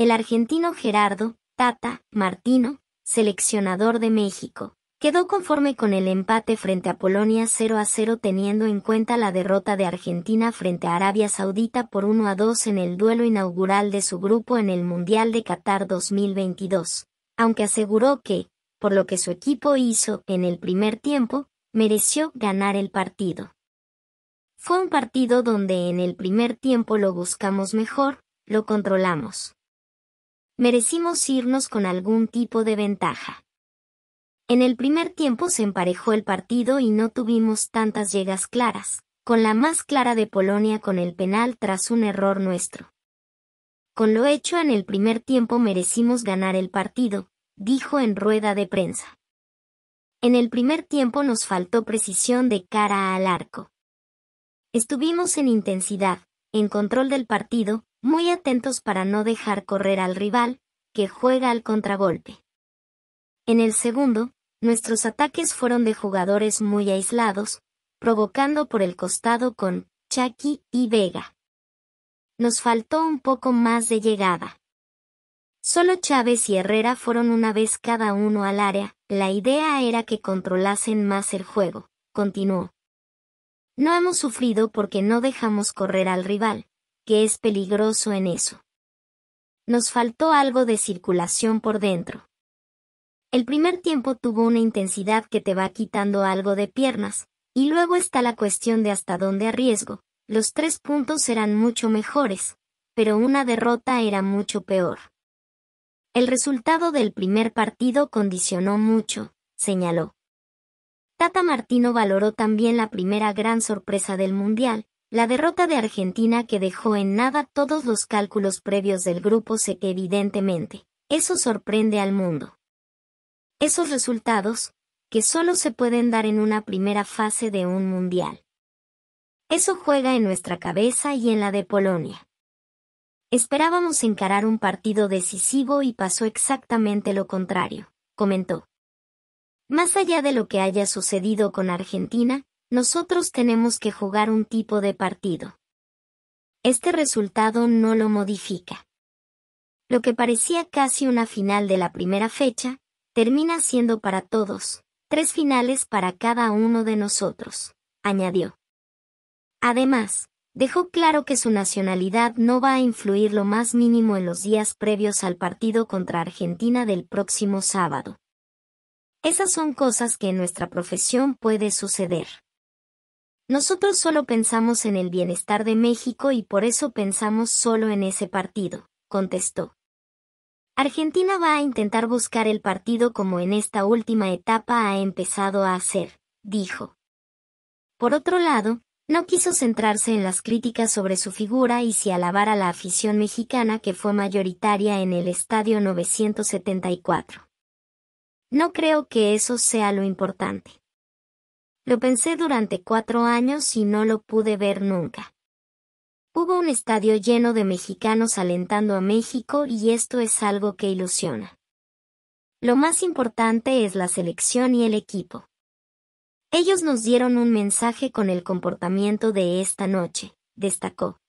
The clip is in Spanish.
el argentino Gerardo Tata Martino, seleccionador de México, quedó conforme con el empate frente a Polonia 0 a 0 teniendo en cuenta la derrota de Argentina frente a Arabia Saudita por 1 a 2 en el duelo inaugural de su grupo en el Mundial de Qatar 2022, aunque aseguró que, por lo que su equipo hizo en el primer tiempo, mereció ganar el partido. Fue un partido donde en el primer tiempo lo buscamos mejor, lo controlamos merecimos irnos con algún tipo de ventaja. En el primer tiempo se emparejó el partido y no tuvimos tantas llegas claras, con la más clara de Polonia con el penal tras un error nuestro. Con lo hecho en el primer tiempo merecimos ganar el partido, dijo en rueda de prensa. En el primer tiempo nos faltó precisión de cara al arco. Estuvimos en intensidad, en control del partido, muy atentos para no dejar correr al rival, que juega al contragolpe. En el segundo, nuestros ataques fueron de jugadores muy aislados, provocando por el costado con Chucky y Vega. Nos faltó un poco más de llegada. Solo Chávez y Herrera fueron una vez cada uno al área, la idea era que controlasen más el juego, continuó. No hemos sufrido porque no dejamos correr al rival, es peligroso en eso. Nos faltó algo de circulación por dentro. El primer tiempo tuvo una intensidad que te va quitando algo de piernas, y luego está la cuestión de hasta dónde arriesgo. Los tres puntos eran mucho mejores, pero una derrota era mucho peor. El resultado del primer partido condicionó mucho, señaló. Tata Martino valoró también la primera gran sorpresa del Mundial, la derrota de Argentina que dejó en nada todos los cálculos previos del grupo se que evidentemente, eso sorprende al mundo. Esos resultados, que solo se pueden dar en una primera fase de un mundial. Eso juega en nuestra cabeza y en la de Polonia. Esperábamos encarar un partido decisivo y pasó exactamente lo contrario, comentó. Más allá de lo que haya sucedido con Argentina, nosotros tenemos que jugar un tipo de partido. Este resultado no lo modifica. Lo que parecía casi una final de la primera fecha, termina siendo para todos, tres finales para cada uno de nosotros, añadió. Además, dejó claro que su nacionalidad no va a influir lo más mínimo en los días previos al partido contra Argentina del próximo sábado. Esas son cosas que en nuestra profesión puede suceder. Nosotros solo pensamos en el bienestar de México y por eso pensamos solo en ese partido, contestó. Argentina va a intentar buscar el partido como en esta última etapa ha empezado a hacer, dijo. Por otro lado, no quiso centrarse en las críticas sobre su figura y si alabara a la afición mexicana que fue mayoritaria en el Estadio 974. No creo que eso sea lo importante. Lo pensé durante cuatro años y no lo pude ver nunca. Hubo un estadio lleno de mexicanos alentando a México y esto es algo que ilusiona. Lo más importante es la selección y el equipo. Ellos nos dieron un mensaje con el comportamiento de esta noche, destacó.